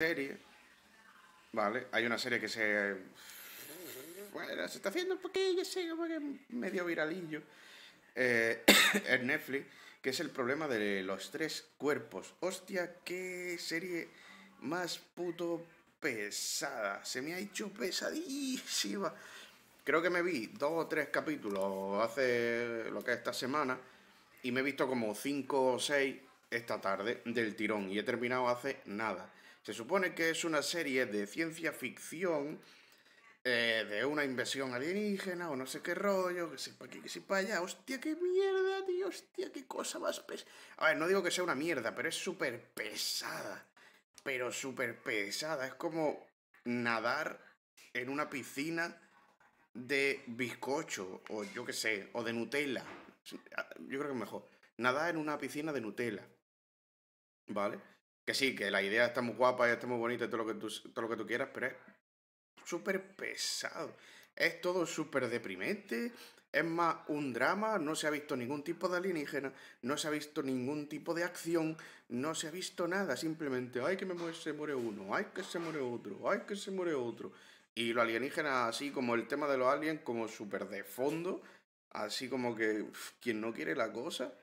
serie, ¿vale? Hay una serie que se... Bueno, se está haciendo porque, poquillo, sé, porque medio viralillo eh, en Netflix, que es el problema de los tres cuerpos. Hostia, qué serie más puto pesada. Se me ha hecho pesadísima. Creo que me vi dos o tres capítulos hace lo que es esta semana y me he visto como cinco o seis esta tarde del tirón y he terminado hace nada. Se supone que es una serie de ciencia ficción eh, de una invasión alienígena o no sé qué rollo, que sepa aquí, que sepa allá. Hostia, qué mierda, tío, hostia, qué cosa más pesada. A ver, no digo que sea una mierda, pero es súper pesada. Pero súper pesada. Es como nadar en una piscina de bizcocho o yo qué sé, o de Nutella. Ah, yo creo que mejor. Nadar en una piscina de Nutella. ¿vale? Que sí, que la idea está muy guapa y está muy bonita y todo lo que tú, lo que tú quieras, pero es súper pesado. Es todo súper deprimente, es más un drama, no se ha visto ningún tipo de alienígena, no se ha visto ningún tipo de acción, no se ha visto nada, simplemente, ay que me muere, se muere uno, ay que se muere otro, ay que se muere otro. Y lo alienígena así como el tema de los aliens, como súper de fondo, así como que quien no quiere la cosa,